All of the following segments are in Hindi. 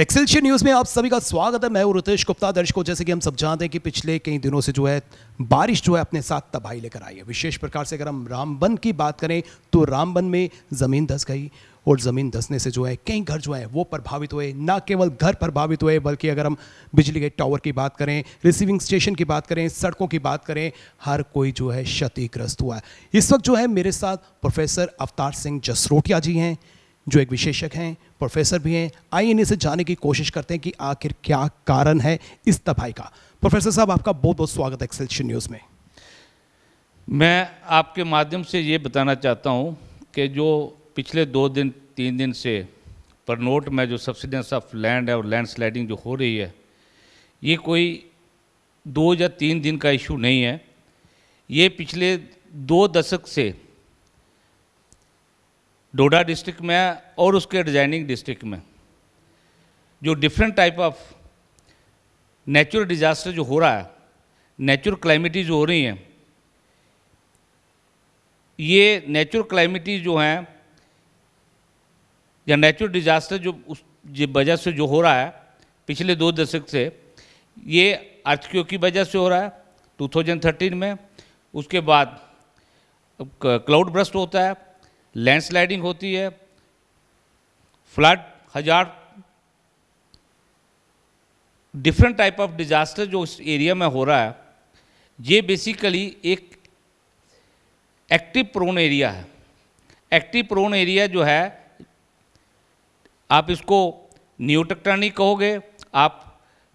एक्सेलशियर न्यूज़ में आप सभी का स्वागत है मैं हूं रितेश गुप्ता दर्शकों जैसे कि हम सब जानते हैं कि पिछले कई दिनों से जो है बारिश जो है अपने साथ तबाही लेकर आई है विशेष प्रकार से अगर हम रामबन की बात करें तो रामबन में ज़मीन धस गई और ज़मीन धसने से जो है कई घर जो है वो प्रभावित हुए ना केवल घर प्रभावित हुए बल्कि अगर हम बिजली के टावर की बात करें रिसीविंग स्टेशन की बात करें सड़कों की बात करें हर कोई जो है क्षतिग्रस्त हुआ है इस वक्त जो है मेरे साथ प्रोफेसर अवतार सिंह जसरोटिया जी हैं जो एक विशेषक हैं प्रोफेसर भी हैं आइए से जाने की कोशिश करते हैं कि आखिर क्या कारण है इस तबाही का प्रोफेसर साहब आपका बहुत बहुत स्वागत है एक्सेलशन न्यूज़ में मैं आपके माध्यम से ये बताना चाहता हूँ कि जो पिछले दो दिन तीन दिन से परनोट में जो सब्सिडेंस ऑफ लैंड है और लैंड स्लाइडिंग जो हो रही है ये कोई दो या तीन दिन का इशू नहीं है ये पिछले दो दशक से डोडा डिस्ट्रिक्ट में और उसके एडजाइनिंग डिस्ट्रिक्ट में जो different type of natural disaster जो हो रहा है नेचुरल क्लाइमिटी जो हो रही हैं ये नेचुरल क्लाइमिटी जो हैं या नेचुरल डिजास्टर जो उस वजह से जो हो रहा है पिछले दो दशक से ये आर्थिकों की वजह से हो रहा है 2013 में उसके बाद क्लाउड ब्रस्ट होता है लैंडस्लाइडिंग होती है फ्लड हजार डिफरेंट टाइप ऑफ डिजास्टर जो इस एरिया में हो रहा है ये बेसिकली एक एक्टिव प्रोन एरिया है एक्टिव प्रोन एरिया जो है आप इसको न्यू टेक्टानिक कहोगे आप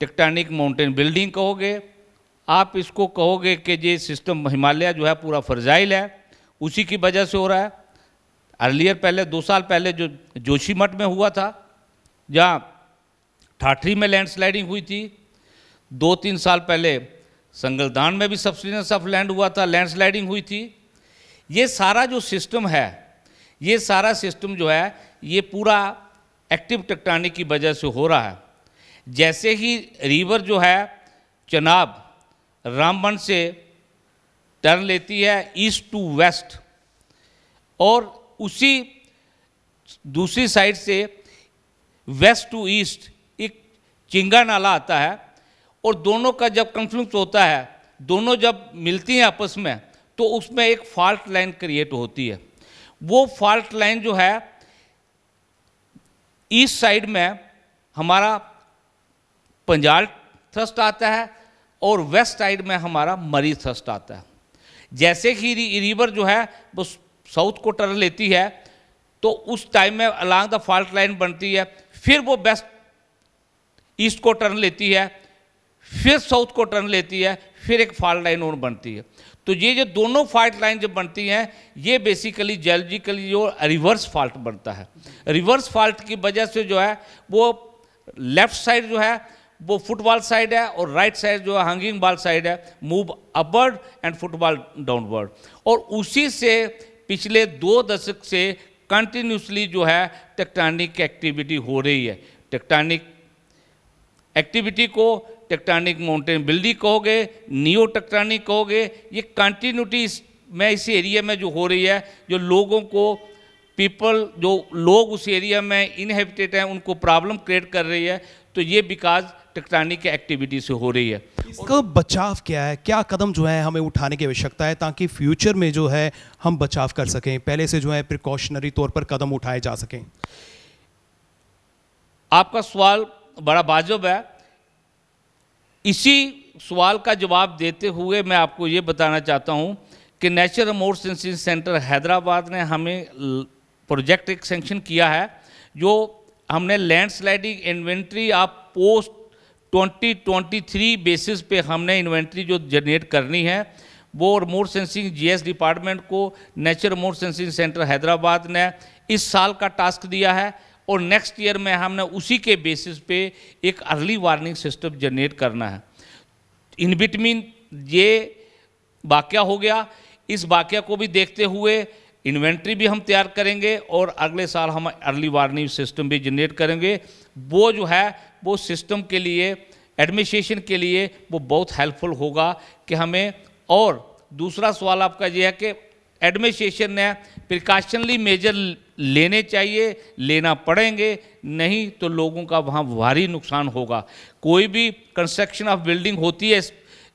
टेक्टानिक माउंटेन बिल्डिंग कहोगे आप इसको कहोगे कि ये सिस्टम हिमालय जो है पूरा फर्जाइल है उसी की वजह से हो रहा है अर्लियर पहले दो साल पहले जो जोशी मठ में हुआ था जहाँ ठाठरी में लैंडस्लाइडिंग हुई थी दो तीन साल पहले संगलदान में भी सब्सिडेंस ऑफ लैंड हुआ था लैंडस्लाइडिंग हुई थी ये सारा जो सिस्टम है ये सारा सिस्टम जो है ये पूरा एक्टिव टेक्टानिक की वजह से हो रहा है जैसे ही रिवर जो है चनाब रामबन से टर्न लेती है ईस्ट टू वेस्ट और उसी दूसरी साइड से वेस्ट टू ईस्ट एक चिंगा नाला आता है और दोनों का जब कन्फ्लिक्ट होता है दोनों जब मिलती हैं आपस में तो उसमें एक फॉल्ट लाइन क्रिएट होती है वो फॉल्ट लाइन जो है ईस्ट साइड में हमारा पंजाल थ्रस्ट आता है और वेस्ट साइड में हमारा मरी थ्रस्ट आता है जैसे कि रिवर जो है वो साउथ को टर्न लेती है तो उस टाइम में अलांग द फॉल्ट लाइन बनती है फिर वो वेस्ट ईस्ट को टर्न लेती है फिर साउथ को टर्न लेती है फिर एक फॉल्ट लाइन और बनती है तो ये जो दोनों फॉल्ट लाइन जब बनती हैं ये बेसिकली जियोलॉजिकली जो रिवर्स फॉल्ट बनता है रिवर्स फॉल्ट की वजह से जो है वो लेफ्ट साइड जो है वो फुटबॉल साइड है और राइट साइड जो है हैंगिंग बॉल साइड है move upward and footwall downward और उसी से पिछले दो दशक से कंटिन्यूसली जो है टेक्टानिक एक्टिविटी हो रही है टेक्टॉनिक एक्टिविटी को टेक्टानिक माउंटेन बिल्डिंग कहोगे नियो टेक्टानिक कहोगे ये कंटिन्यूटी में इस एरिया में जो हो रही है जो लोगों को पीपल जो लोग उस एरिया में इनहेबिटेड हैं उनको प्रॉब्लम क्रिएट कर रही है तो ये विकास टेक्टानिक एक्टिविटी से हो रही है इसका बचाव क्या है क्या कदम जो है हमें उठाने की आवश्यकता है ताकि फ्यूचर में जो है हम बचाव कर सकें पहले से जो है प्रिकॉशनरी तौर पर कदम उठाए जा सकें आपका सवाल बड़ा वाजब है इसी सवाल का जवाब देते हुए मैं आपको ये बताना चाहता हूँ कि natural remote sensing centre Hyderabad ने हमें प्रोजेक्ट एक सेंक्शन किया है जो हमने landsliding inventory of post 2023 basis पे हमने इन्वेंट्री जो जनरेट करनी है वो remote more sensing GS department को nature remote sensing centre Hyderabad ने इस साल का टास्क दिया है और नेक्स्ट ईयर में हमने उसी के बेसिस पे एक अर्ली वार्निंग सिस्टम जनरेट करना है इन बिटवीन ये वाक्य हो गया इस वाक्य को भी देखते हुए इन्वेंट्री भी हम तैयार करेंगे और अगले साल हम अर्ली वार्निंग सिस्टम भी जनरेट करेंगे वो जो है वो सिस्टम के लिए एडमिनिस्ट्रेशन के लिए वो बहुत हेल्पफुल होगा कि हमें और दूसरा सवाल आपका यह है कि एडमिनिस्ट्रेशन ने प्रिकॉशनली मेजर लेने चाहिए लेना पड़ेंगे नहीं तो लोगों का वहाँ भारी नुकसान होगा कोई भी कंस्ट्रक्शन ऑफ बिल्डिंग होती है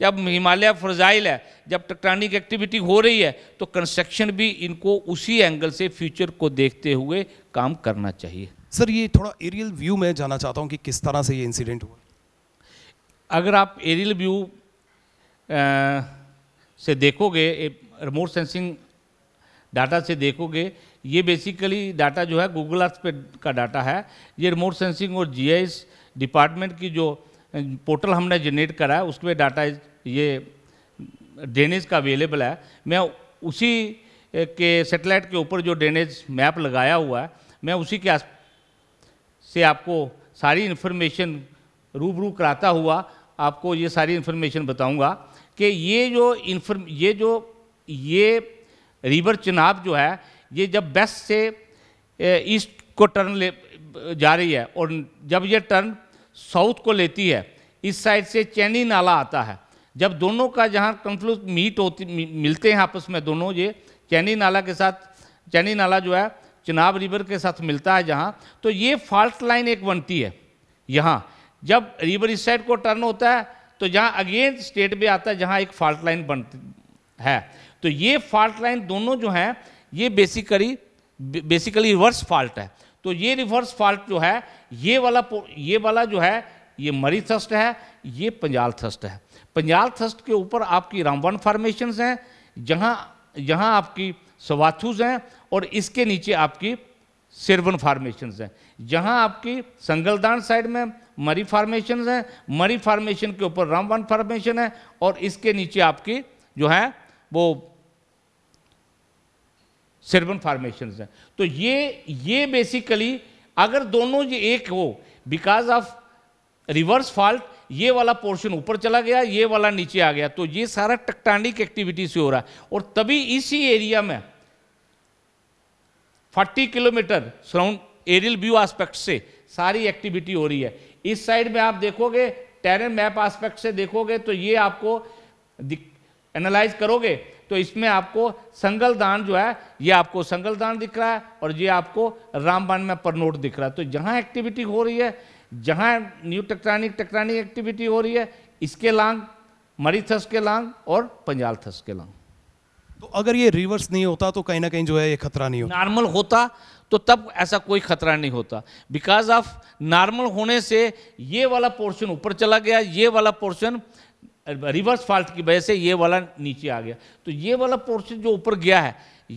जब हिमालय फ्रजाइल है जब टेक्ट्रॉनिक एक्टिविटी हो रही है तो कंस्ट्रक्शन भी इनको उसी एंगल से फ्यूचर को देखते हुए काम करना चाहिए सर ये थोड़ा एरियल व्यू में जाना चाहता हूँ कि किस तरह से ये इंसिडेंट हुआ अगर आप एरियल व्यू से देखोगे रिमोट सेंसिंग डाटा से देखोगे ये बेसिकली डाटा जो है गूगल अर्थ पे का डाटा है ये रिमोट सेंसिंग और जीआईएस डिपार्टमेंट की जो पोर्टल हमने जनरेट करा है उसमें डाटा ये ड्रेनेज का अवेलेबल है मैं उसी के सेटेलाइट के ऊपर जो ड्रेनेज मैप लगाया हुआ है मैं उसी के से आपको सारी इन्फॉर्मेशन रूबरू कराता हुआ आपको ये सारी इन्फॉर्मेशन बताऊंगा कि ये जो इन्फॉर्म ये जो ये रिवर चिनाब जो है ये जब वेस्ट से ईस्ट को टर्न ले जा रही है और जब ये टर्न साउथ को लेती है इस साइड से चैनी नाला आता है जब दोनों का जहाँ कंफ्लू मीट होती मिलते हैं आपस में दोनों ये चैनी नाला के साथ चैनी नाला जो है चिनाब रिवर के साथ मिलता है जहाँ तो ये फॉल्ट लाइन एक बनती है यहाँ जब रिवर इस साइड को टर्न होता है तो जहाँ अगेन स्टेट में आता है जहाँ एक फॉल्ट लाइन बनती है तो ये फॉल्ट लाइन दोनों जो हैं ये बेसिकली बेसिकली रिवर्स फॉल्ट है तो ये रिवर्स फॉल्ट जो है ये वाला ये वाला जो है ये मरी थ्रस्ट है ये पंजाल थ्रस्ट है पंजाल थ्रस्ट के ऊपर आपकी रामवन फार्मेशन हैं जहाँ जहाँ आपकी सवाथूज हैं और इसके नीचे आपकी सिरवन फार्मेशन हैं जहां आपकी संगलदान साइड में मरी फार्मेशन हैं मरी फार्मेशन के ऊपर रामवन फार्मेशन है और इसके नीचे आपकी जो है वो सिरवन फार्मेशन हैं तो ये ये बेसिकली अगर दोनों ये एक हो बिकॉज ऑफ रिवर्स फॉल्ट ये वाला पोर्शन ऊपर चला गया ये वाला नीचे आ गया तो ये सारा टक्टानिक एक्टिविटी से हो रहा है और तभी इसी एरिया में 40 kilometre surround aerial view aspect से सारी एक्टिविटी हो रही है इस साइड में आप देखोगे टेरन मैप आस्पेक्ट से देखोगे तो ये आपको एनालाइज करोगे तो इसमें आपको संगलदान जो है ये आपको संगलदान दिख रहा है और ये आपको रामबान में परनोट दिख रहा है तो जहाँ एक्टिविटी हो रही है जहाँ न्यू टेक्ट्रॉनिक टेक्ट्रॉनिक एक्टिविटी हो रही है इसके लांग मरीथस के लांग और पंजाल थस के लांग तो अगर ये रिवर्स नहीं होता तो कहीं ना कहीं जो है ये खतरा नहीं होता नॉर्मल होता तो तब ऐसा कोई खतरा नहीं होता बिकॉज ऑफ नॉर्मल होने से ये वाला पोर्शन ऊपर चला गया ये वाला पोर्शन रिवर्स फॉल्ट की वजह से ये वाला नीचे आ गया तो ये वाला पोर्शन जो ऊपर गया है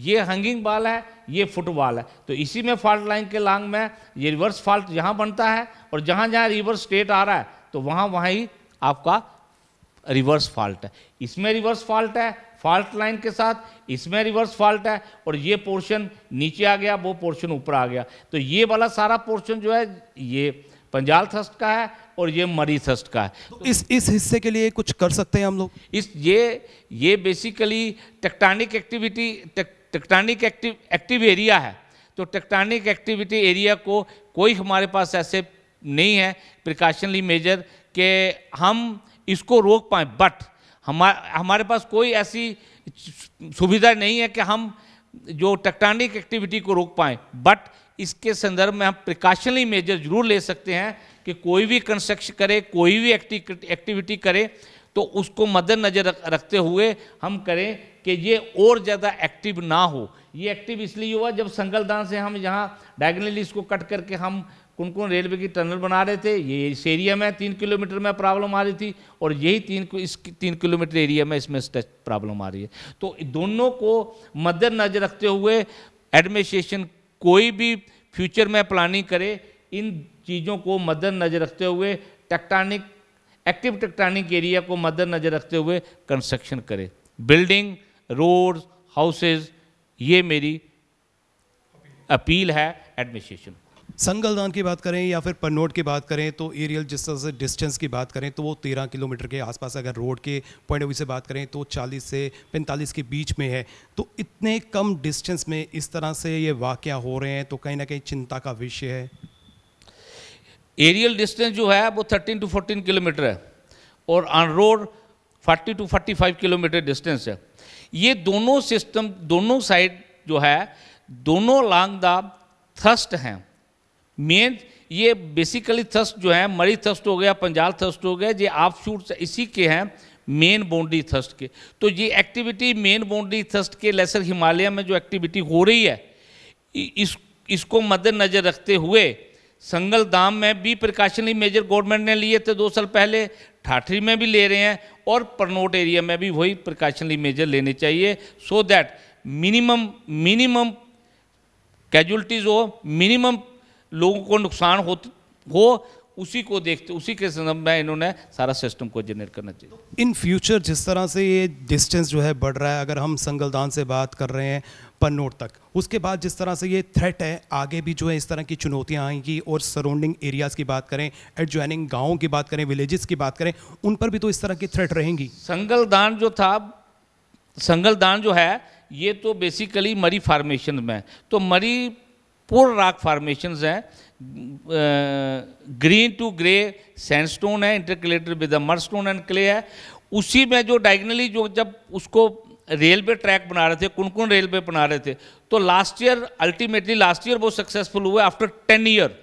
ये हैंगिंग बाल है ये फुटबॉल है तो इसी में फॉल्ट लाइन के लांग में ये रिवर्स फॉल्ट यहाँ बनता है और जहाँ जहाँ रिवर्स स्टेट आ रहा है तो वहाँ वहाँ ही आपका रिवर्स फॉल्ट है इसमें रिवर्स फॉल्ट है फॉल्ट लाइन के साथ इसमें रिवर्स फॉल्ट है और ये पोर्शन नीचे आ गया वो पोर्शन ऊपर आ गया तो ये वाला सारा पोर्शन जो है ये पंजाल थ्रस्ट का है और ये मरी थ्रस्ट का है तो इस इस हिस्से के लिए कुछ कर सकते हैं हम लोग इस ये ये basically tectonic activity tectonic active active area है तो टेक्टानिक एक्टिविटी एरिया को कोई हमारे पास ऐसे नहीं है प्रिकॉशनली मेजर कि हम इसको रोक पाएँ बट हमारे हमारे पास कोई ऐसी सुविधा नहीं है कि हम जो टेक्टानिक एक्टिविटी को रोक पाएँ बट इसके संदर्भ में हम प्रिकॉशनली मेजर जरूर ले सकते हैं कि कोई भी कंस्ट्रक्शन करे कोई भी एक्टिविटी करे तो उसको मद्देनज़र रखते हुए हम करें कि ये और ज़्यादा एक्टिव ना हो ये एक्टिव इसलिए हुआ जब संगलदान से हम यहाँ डायगनली इसको कट करके हम कौन कौन रेलवे की टनल बना रहे थे ये इस एरिया में तीन किलोमीटर में प्रॉब्लम आ रही थी और यही तीन इस तीन किलोमीटर एरिया में इसमें प्रॉब्लम आ रही है तो दोनों को मद्देनजर रखते हुए एडमिनिस्ट्रेशन कोई भी फ्यूचर में प्लानिंग करे इन चीज़ों को मद्देनजर रखते हुए टेक्टानिक एक्टिव टेक्टानिक एरिया को मद्देनजर रखते हुए कंस्ट्रक्शन करे बिल्डिंग रोड हाउसेज ये मेरी अपील है एडमिनिस्ट्रेशन संगलदान की बात करें या फिर पन्नोट की बात करें तो एरियल जिस तरह से डिस्टेंस की बात करें तो वो तेरह किलोमीटर के आसपास अगर रोड के पॉइंट ऑफ व्यू से बात करें तो चालीस से पैंतालीस के बीच में है तो इतने कम डिस्टेंस में इस तरह से ये वाक़ हो रहे हैं तो कहीं ना कहीं चिंता का विषय है एरियल डिस्टेंस जो है वो थर्टीन टू फोर्टीन किलोमीटर है और on road forty two forty five kilometre distance है ये दोनों सिस्टम दोनों साइड जो है दोनों लांग द थ्रस्ट हैं मेन ये बेसिकली थ्रस्ट जो है मरी थ्रस्ट हो गया पंजाल थ्रस्ट हो गया ये आप शूट इसी के हैं मेन बाउंड्री थ्रस्ट के तो ये एक्टिविटी मेन बाउंड्री थ्रस्ट के लेसर हिमालय में जो एक्टिविटी हो रही है इस इसको मद्देनज़र रखते हुए संगल धाम में भी प्रिकॉशनरी मेजर गवर्नमेंट ने लिए थे दो साल पहले ठाठरी में भी ले रहे हैं और परनोट एरिया में भी वही प्रिकॉशनरी मेजर लेने चाहिए so that minimum minimum casualties हो मिनिमम लोगों को नुकसान हो हो उसी को देखते उसी के संदर्भ में इन्होंने सारा सिस्टम को जनरेट करना चाहिए इन फ्यूचर जिस तरह से ये डिस्टेंस जो है बढ़ रहा है अगर हम संगलदान से बात कर रहे हैं पन्नोट तक उसके बाद जिस तरह से ये थ्रेट है आगे भी जो है इस तरह की चुनौतियाँ आएंगी और सराउंडिंग एरियाज़ की बात करें एडजॉइनिंग गाँव की बात करें विलेजेस की बात करें उन पर भी तो इस तरह की थ्रेट रहेंगी संगलदान जो था संगलदान जो है ये तो बेसिकली मरी फार्मेशन में तो मरी पोर राक फार्मेशन हैं ग्रीन टू ग्रे सैंडस्टोन है intercalated with mudstone and clay है उसी में जो डायगनली जो जब उसको रेलवे ट्रैक बना रहे थे कुन कुन रेलवे बना रहे थे तो last year ultimately last year बहुत सक्सेसफुल हुए आफ्टर टेन ईयर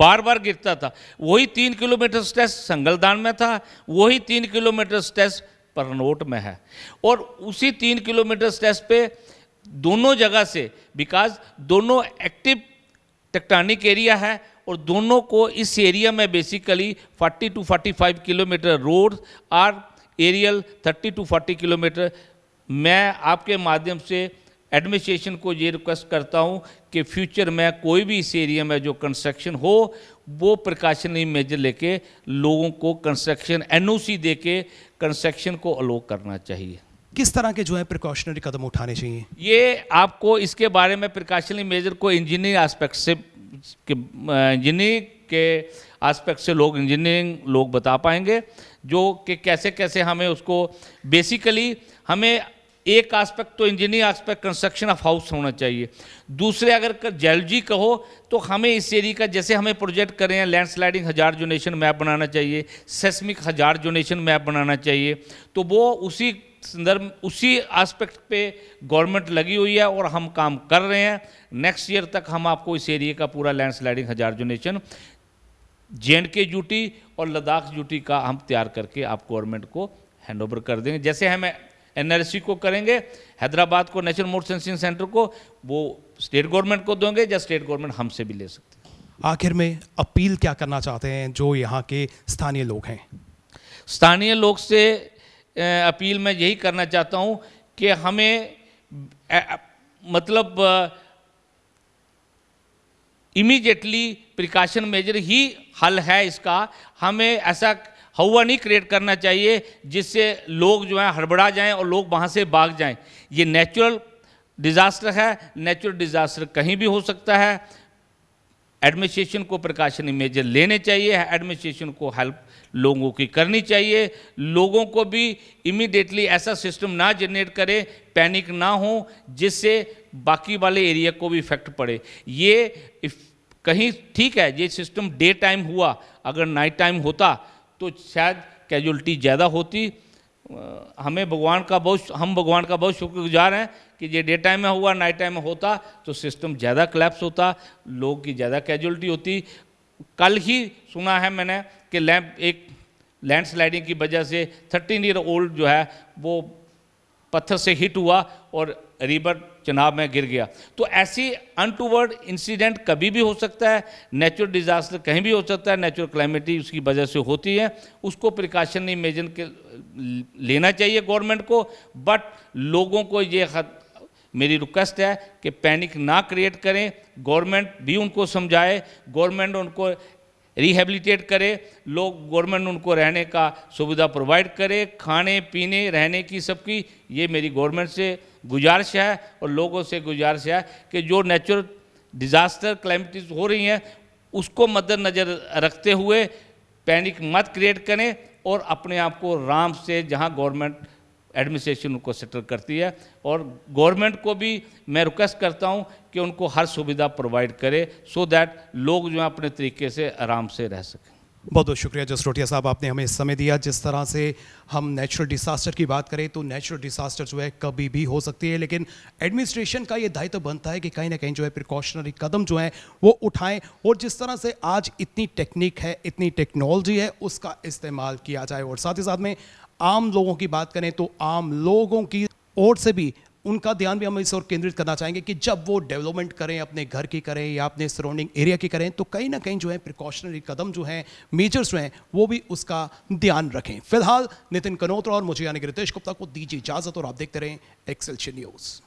बार बार गिरता था वही तीन किलोमीटर स्टेस संगलदान में था वही तीन किलोमीटर स्टेस परनोट में है और उसी तीन किलोमीटर स्टेस पे दोनों जगह से बिकॉज दोनों एक्टिव टेक्टानिक एरिया है और दोनों को इस एरिया में बेसिकली 40 टू 45 किलोमीटर रोड और एरियल 30 टू 40 किलोमीटर मैं आपके माध्यम से एडमिनिस्ट्रेशन को ये रिक्वेस्ट करता हूँ कि फ्यूचर में कोई भी इस एरिया में जो कंस्ट्रक्शन हो वो प्रिकॉशनरी मेजर लेके लोगों को कंस्ट्रक्शन एनओसी देके कंस्ट्रक्शन को अलो करना चाहिए किस तरह के जो है प्रिकॉशनरी कदम उठाने चाहिए ये आपको इसके बारे में प्रिकॉशनरी मेजर को इंजीनियरिंग आस्पेक्ट से इंजीनियरिंग के आस्पेक्ट से लोग इंजीनियरिंग लोग बता पाएंगे जो कि कैसे कैसे हमें उसको बेसिकली हमें एक आस्पेक्ट तो engineering aspect construction of house होना चाहिए दूसरे अगर जेलजी कहो तो हमें इस एरिया का जैसे हमें प्रोजेक्ट कर रहे हैं land sliding hazard zonation map बनाना चाहिए सेस्मिक हजार जोनेशन मैप बनाना चाहिए तो वो उसी संदर्भ उसी एस्पेक्ट पे गवर्नमेंट लगी हुई है और हम काम कर रहे हैं नेक्स्ट ईयर तक हम आपको इस एरिया का पूरा लैंड स्लाइडिंग हजारजो नेशन जे के जूटी और लद्दाख यूटी का हम तैयार करके आप गवर्नमेंट को हैंड ओवर कर देंगे जैसे हमें एन को करेंगे हैदराबाद को नेशनल मोड सेंसिंग सेंटर को वो स्टेट गवर्नमेंट को देंगे या स्टेट गवर्नमेंट हमसे भी ले सकते हैं आखिर में अपील क्या करना चाहते हैं जो यहाँ के स्थानीय लोग हैं स्थानीय लोग से अपील मैं यही करना चाहता हूँ कि हमें मतलब इमीडिएटली प्रिकॉशन मेजर ही हल है इसका हमें ऐसा हवा नहीं क्रिएट करना चाहिए जिससे लोग जो हैं हड़बड़ा जाएं और लोग वहाँ से भाग जाएं ये नेचुरल डिज़ास्टर है नेचुरल डिज़ास्टर कहीं भी हो सकता है एडमिनिस्ट्रेशन को प्रकाशन मेजर लेने चाहिए एडमिनिस्ट्रेशन को हेल्प लोगों की करनी चाहिए लोगों को भी इमीडिएटली ऐसा सिस्टम ना जनरेट करे पैनिक ना हो जिससे बाकी वाले एरिया को भी इफेक्ट पड़े ये कहीं ठीक है ये सिस्टम डे टाइम हुआ अगर नाइट टाइम होता तो शायद कैजुअलिटी ज़्यादा होती हमें भगवान का बहुत हम भगवान का बहुत शुक्रगुजार हैं कि ये डे टाइम में हुआ नाइट टाइम में होता तो सिस्टम ज़्यादा क्लैप्स होता लोग की ज़्यादा कैजुअलिटी होती कल ही सुना है मैंने कि लैंप एक लैंडस्लाइडिंग की वजह से थर्टीन ईयर ओल्ड जो है वो पत्थर से हिट हुआ और रिवर चनाब में गिर गया तो ऐसी अनटूवर्ड इंसिडेंट कभी भी हो सकता है नेचुरल डिज़ास्टर कहीं भी हो सकता है नेचुरल क्लाइमेटी उसकी वजह से होती है उसको प्रिकॉशन इमेजन के लेना चाहिए गवर्नमेंट को बट लोगों को ये खत मेरी रिक्वेस्ट है कि पैनिक ना क्रिएट करें गवर्नमेंट भी उनको समझाए गवर्नमेंट उनको रिहेबिलिटेट करे लोग गवर्नमेंट उनको रहने का सुविधा प्रोवाइड करे खाने पीने रहने की सबकी ये मेरी गवर्नमेंट से गुजारिश है और लोगों से गुजारिश है कि जो नेचुरल डिज़ास्टर क्लाइमिटीज़ हो रही हैं उसको मद्दनज़र रखते हुए पैनिक मत क्रिएट करें और अपने आप को आराम से जहां गवर्नमेंट एडमिनिस्ट्रेशन उनको सेटल करती है और गवर्नमेंट को भी मैं रिक्वेस्ट करता हूं कि उनको हर सुविधा प्रोवाइड करे सो दैट लोग जो है अपने तरीके से आराम से रह सकें बहुत बहुत शुक्रिया जसरोटिया साहब आपने हमें समय दिया जिस तरह से हम नेचुरल डिसास्टर की बात करें तो नेचुरल डिसास्टर जो है कभी भी हो सकती है लेकिन एडमिनिस्ट्रेशन का ये दायित्व तो बनता है कि कहीं ना कहीं जो है प्रिकॉशनरी कदम जो है वो उठाएं और जिस तरह से आज इतनी टेक्निक है इतनी टेक्नोलॉजी है उसका इस्तेमाल किया जाए और साथ ही साथ में आम लोगों की बात करें तो आम लोगों की ओर से भी उनका ध्यान भी हम इस ओर केंद्रित करना चाहेंगे कि जब वो डेवलपमेंट करें अपने घर की करें या अपने सराउंडिंग एरिया की करें तो कहीं ना कहीं जो है प्रिकॉशनरी कदम जो हैं मेजर्स जो हैं वो भी उसका ध्यान रखें फिलहाल नितिन कनोत्रा और मुझे यानी कि रितेश गुप्ता को दीजिए इजाज़त और आप देखते रहें एक्सेल न्यूज़